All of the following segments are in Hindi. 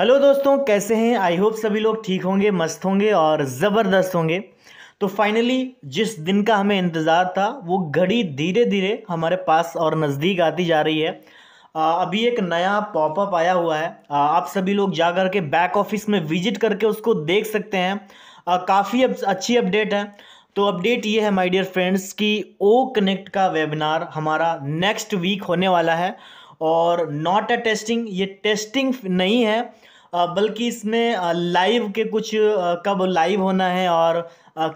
हेलो दोस्तों कैसे हैं आई होप सभी लोग ठीक होंगे मस्त होंगे और ज़बरदस्त होंगे तो फाइनली जिस दिन का हमें इंतज़ार था वो घड़ी धीरे धीरे हमारे पास और नज़दीक आती जा रही है आ, अभी एक नया पॉपअप आया हुआ है आ, आप सभी लोग जा कर के बैक ऑफिस में विजिट करके उसको देख सकते हैं काफ़ी अच्छी अपडेट है तो अपडेट ये है माई डियर फ्रेंड्स कि ओ कनेक्ट का वेबिनार हमारा नेक्स्ट वीक होने वाला है और नॉट अ टेस्टिंग ये टेस्टिंग नहीं है बल्कि इसमें लाइव के कुछ कब लाइव होना है और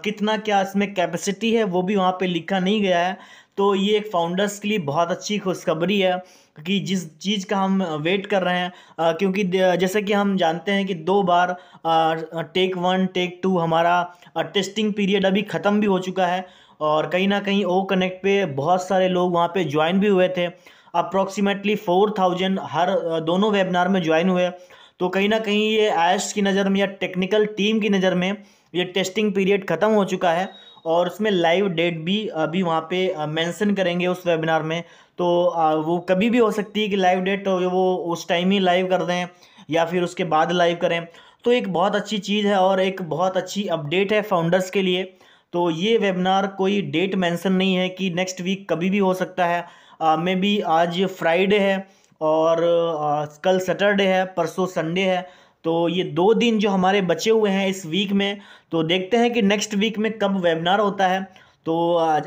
कितना क्या इसमें कैपेसिटी है वो भी वहाँ पे लिखा नहीं गया है तो ये एक फाउंडर्स के लिए बहुत अच्छी खुशखबरी है कि जिस चीज़ का हम वेट कर रहे हैं क्योंकि जैसे कि हम जानते हैं कि दो बार टेक वन टेक टू हमारा टेस्टिंग पीरियड अभी ख़त्म भी हो चुका है और कहीं ना कहीं ओ कनेक्ट पे बहुत सारे लोग वहाँ पे ज्वाइन भी हुए थे अप्रॉक्सीमेटली फोर थाउजेंड हर दोनों वेबिनार में ज्वाइन हुए तो कहीं ना कहीं ये आयस की नज़र में या टेक्निकल टीम की नज़र में ये टेस्टिंग पीरियड ख़त्म हो चुका है और उसमें लाइव डेट भी अभी वहाँ पे मेंशन करेंगे उस वेबिनार में तो वो कभी भी हो सकती है कि लाइव डेट वो उस टाइम ही लाइव कर दें या फिर उसके बाद लाइव करें तो एक बहुत अच्छी चीज़ है और एक बहुत अच्छी अपडेट है फाउंडर्स के लिए तो ये वेबिनार कोई डेट मेंशन नहीं है कि नेक्स्ट वीक कभी भी हो सकता है मे बी आज फ्राइडे है और आ, कल सैटरडे है परसों संडे है तो ये दो दिन जो हमारे बचे हुए हैं इस वीक में तो देखते हैं कि नेक्स्ट वीक में कब वेबिनार होता है तो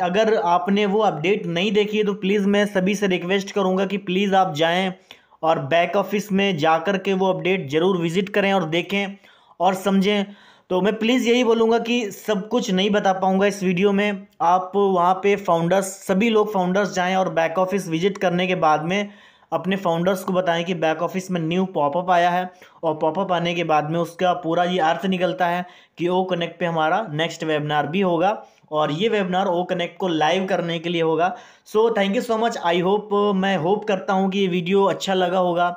अगर आपने वो अपडेट नहीं देखी है तो प्लीज़ मैं सभी से रिक्वेस्ट करूँगा कि प्लीज़ आप जाएँ और बैक ऑफिस में जा के वो अपडेट ज़रूर विज़िट करें और देखें और समझें तो मैं प्लीज़ यही बोलूँगा कि सब कुछ नहीं बता पाऊँगा इस वीडियो में आप वहाँ पे फाउंडर्स सभी लोग फाउंडर्स जाएँ और बैक ऑफिस विजिट करने के बाद में अपने फाउंडर्स को बताएं कि बैक ऑफिस में न्यू पॉपअप आया है और पॉपअप आने के बाद में उसका पूरा ये अर्थ निकलता है कि ओ कनेक्ट पे हमारा नेक्स्ट वेबिनार भी होगा और ये वेबिनार ओ कनेक्ट को लाइव करने के लिए होगा so thank you so much I hope मैं होप करता हूँ कि ये वीडियो अच्छा लगा होगा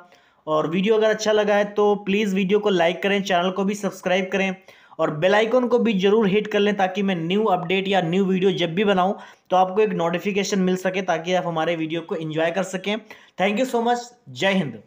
और वीडियो अगर अच्छा लगा है तो प्लीज़ वीडियो को लाइक करें चैनल को भी सब्सक्राइब करें और बेल आइकन को भी जरूर हिट कर लें ताकि मैं न्यू अपडेट या न्यू वीडियो जब भी बनाऊं तो आपको एक नोटिफिकेशन मिल सके ताकि आप हमारे वीडियो को एंजॉय कर सकें थैंक यू सो मच जय हिंद